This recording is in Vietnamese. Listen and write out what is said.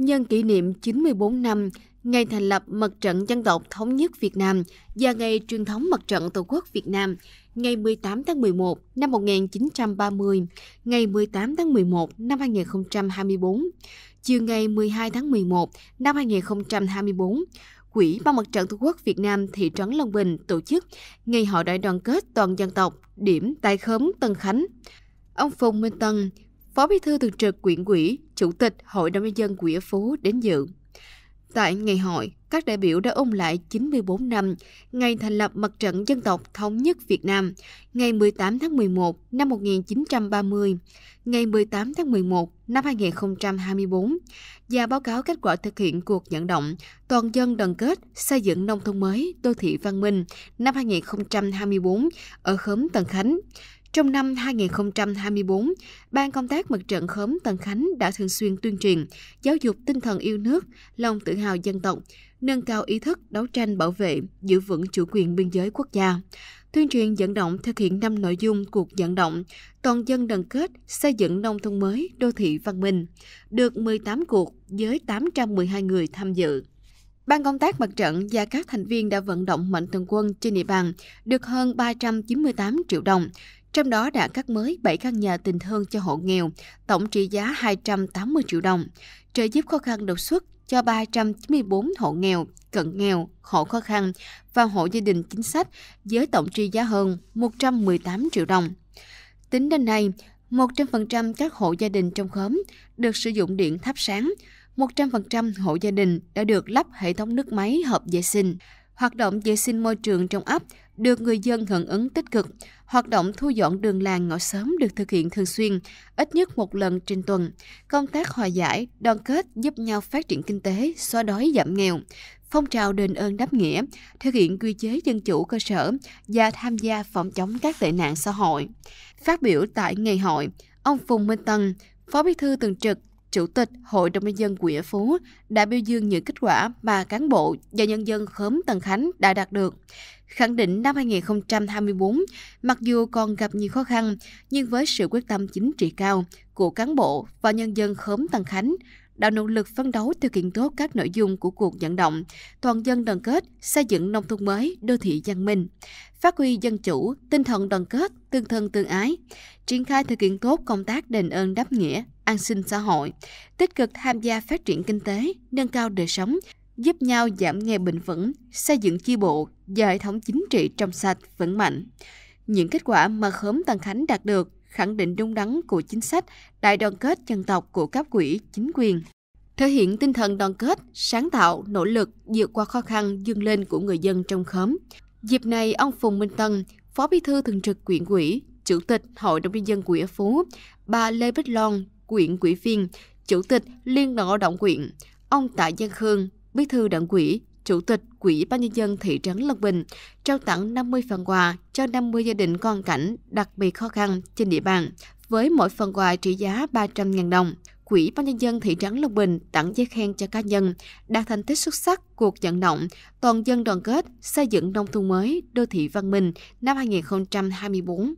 nhân kỷ niệm 94 năm ngày thành lập Mặt trận Dân tộc Thống nhất Việt Nam và ngày truyền thống Mặt trận Tổ quốc Việt Nam ngày 18 tháng 11 năm 1930, ngày 18 tháng 11 năm 2024, chiều ngày 12 tháng 11 năm 2024, Quỹ Ban Mặt trận Tổ quốc Việt Nam thị trấn Long Bình tổ chức Ngày hội đại đoàn kết toàn dân tộc điểm tại khóm Tân Khánh. Ông Phùng Minh Tân, Phó Bí thư Thường trực Quyện Quỹ, Chủ tịch Hội đồng nhân dân Quỹ Phú đến dự. Tại ngày hội, các đại biểu đã ôn lại 94 năm ngày thành lập Mặt trận Dân tộc Thống nhất Việt Nam, ngày 18 tháng 11 năm 1930, ngày 18 tháng 11 năm 2024 và báo cáo kết quả thực hiện cuộc vận động toàn dân đoàn kết xây dựng nông thôn mới đô thị văn minh năm 2024 ở khóm Tân Khánh trong năm 2024, Ban công tác mặt trận khóm Tân Khánh đã thường xuyên tuyên truyền, giáo dục tinh thần yêu nước, lòng tự hào dân tộc, nâng cao ý thức đấu tranh bảo vệ, giữ vững chủ quyền biên giới quốc gia. Tuyên truyền vận động thực hiện năm nội dung cuộc vận động toàn dân đoàn kết xây dựng nông thôn mới, đô thị văn minh, được 18 cuộc với 812 người tham dự. Ban công tác mặt trận và các thành viên đã vận động mạnh thường quân trên địa bàn được hơn 398 triệu đồng, trong đó đã cắt mới 7 căn nhà tình thương cho hộ nghèo, tổng trị giá 280 triệu đồng, trợ giúp khó khăn đột xuất cho 394 hộ nghèo, cận nghèo, hộ khó khăn và hộ gia đình chính sách với tổng trị giá hơn 118 triệu đồng. Tính đến nay, 100% các hộ gia đình trong khóm được sử dụng điện thắp sáng, 100% hộ gia đình đã được lắp hệ thống nước máy hợp vệ sinh hoạt động vệ sinh môi trường trong ấp được người dân hưởng ứng tích cực. Hoạt động thu dọn đường làng ngõ sớm được thực hiện thường xuyên, ít nhất một lần trên tuần. Công tác hòa giải, đoàn kết giúp nhau phát triển kinh tế, xóa đói giảm nghèo. Phong trào đền ơn đáp nghĩa, thực hiện quy chế dân chủ cơ sở và tham gia phòng chống các tệ nạn xã hội. Phát biểu tại ngày hội, ông Phùng Minh Tân, Phó Bí thư Thường trực Chủ tịch Hội đồng nhân dân Quỹ Phú đã biểu dương những kết quả mà cán bộ và nhân dân khóm Tân Khánh đã đạt được. Khẳng định năm 2024, mặc dù còn gặp nhiều khó khăn, nhưng với sự quyết tâm chính trị cao của cán bộ và nhân dân khóm Tân Khánh, đã nỗ lực phấn đấu thực hiện tốt các nội dung của cuộc vận động, toàn dân đoàn kết, xây dựng nông thôn mới, đô thị văn minh, phát huy dân chủ, tinh thần đoàn kết, tương thân tương ái, triển khai thực hiện tốt công tác đền ơn đáp nghĩa, an sinh xã hội, tích cực tham gia phát triển kinh tế, nâng cao đời sống, giúp nhau giảm nghèo bình vững, xây dựng chi bộ và hệ thống chính trị trong sạch, vững mạnh. Những kết quả mà khóm Tân Khánh đạt được khẳng định đúng đắn của chính sách đại đoàn kết dân tộc của các quỹ chính quyền thể hiện tinh thần đoàn kết, sáng tạo, nỗ lực vượt qua khó khăn dương lên của người dân trong khóm. Dịp này, ông Phùng Minh Tân, Phó Bí thư Thường trực Quyện Quỹ, Chủ tịch Hội đồng nhân dân Quỹ Phú, bà Lê Bích Loan, Quyện Quỹ viên, Chủ tịch Liên đoàn lao động Quyện, ông Tạ Giang Khương, Bí thư Đảng Quỹ, Chủ tịch Quỹ ban nhân dân thị trấn Lộc Bình trao tặng 50 phần quà cho 50 gia đình con cảnh đặc biệt khó khăn trên địa bàn với mỗi phần quà trị giá 300.000 đồng. Quỹ ban nhân dân thị trấn Lộc Bình tặng giấy khen cho cá nhân đạt thành tích xuất sắc cuộc vận động toàn dân đoàn kết xây dựng nông thôn mới, đô thị văn minh năm 2024.